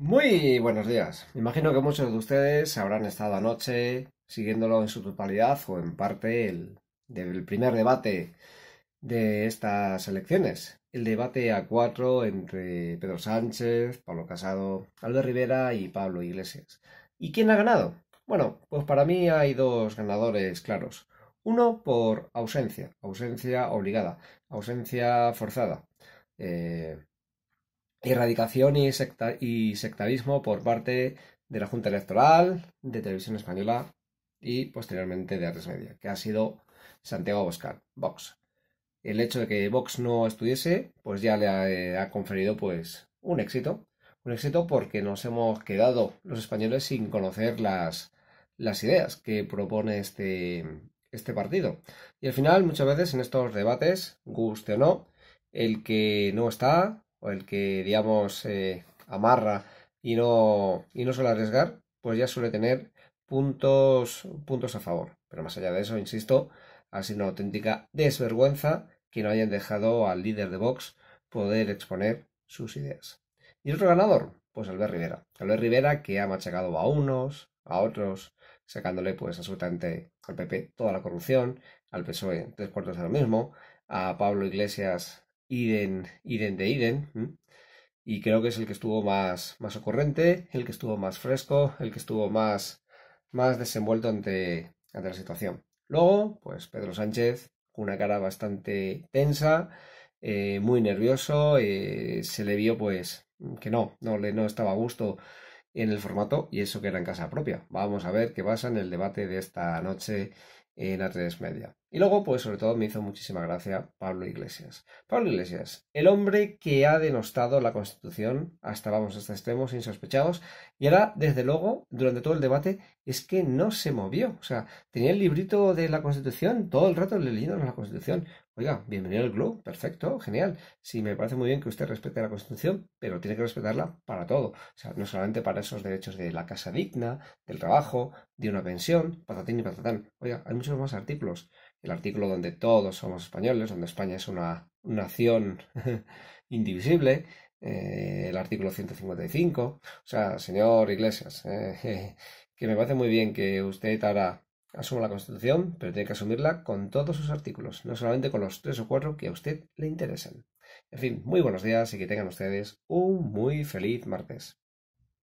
Muy buenos días. Imagino que muchos de ustedes habrán estado anoche siguiéndolo en su totalidad o en parte el del primer debate de estas elecciones. El debate a cuatro entre Pedro Sánchez, Pablo Casado, Albert Rivera y Pablo Iglesias. ¿Y quién ha ganado? Bueno, pues para mí hay dos ganadores claros. Uno por ausencia, ausencia obligada, ausencia forzada. Eh, erradicación y, sectarismo por parte de la Junta Electoral, de Televisión Española y posteriormente de Artes Media, que ha sido Santiago Boscar, Vox. El hecho de que Vox no estuviese, pues ya le eh, ha, conferido pues un éxito. Un éxito porque nos hemos quedado los españoles sin conocer las, las ideas que propone este, este partido. Y al final, muchas veces en estos debates, guste o no, el que no está o el que, digamos, eh, amarra y no, y no suele arriesgar, pues ya suele tener puntos, puntos a favor. Pero más allá de eso, insisto, ha sido una auténtica desvergüenza que no hayan dejado al líder de Vox poder exponer sus ideas. ¿Y el otro ganador? Pues Albert Rivera. Albert Rivera que ha machacado a unos, a otros, sacándole pues absolutamente al PP toda la corrupción, al PSOE tres cuartos de lo mismo, a Pablo Iglesias Iden, de Iden. Y creo que es el que estuvo más, más ocurrente, el que estuvo más fresco, el que estuvo más, más desenvuelto ante, ante la situación. Luego, pues Pedro Sánchez, con una cara bastante tensa, eh, muy nervioso, eh, se le vio pues que no, no, le, no estaba a gusto en el formato y eso que era en casa propia. Vamos a ver qué pasa en el debate de esta noche en eh, las Media. Y luego, pues sobre todo me hizo muchísima gracia Pablo Iglesias. Pablo Iglesias, el hombre que ha denostado la Constitución hasta, vamos, hasta extremos insospechados, y ahora, desde luego, durante todo el debate, es que no se movió. O sea, tenía el librito de la Constitución, todo el rato le leyendo la Constitución. Oiga, bienvenido al club, perfecto, genial. Sí, me parece muy bien que usted respete la Constitución, pero tiene que respetarla para todo. O sea, no solamente para esos derechos de la casa digna, del trabajo, de una pensión, patatín y patatán. Oiga, hay muchos más artículos. El artículo donde todos somos españoles, donde España es una nación indivisible, eh, el artículo 155. O sea, señor Iglesias, eh, que me parece muy bien que usted ahora asuma la Constitución, pero tiene que asumirla con todos sus artículos, no solamente con los tres o cuatro que a usted le interesen. En fin, muy buenos días y que tengan ustedes un muy feliz martes.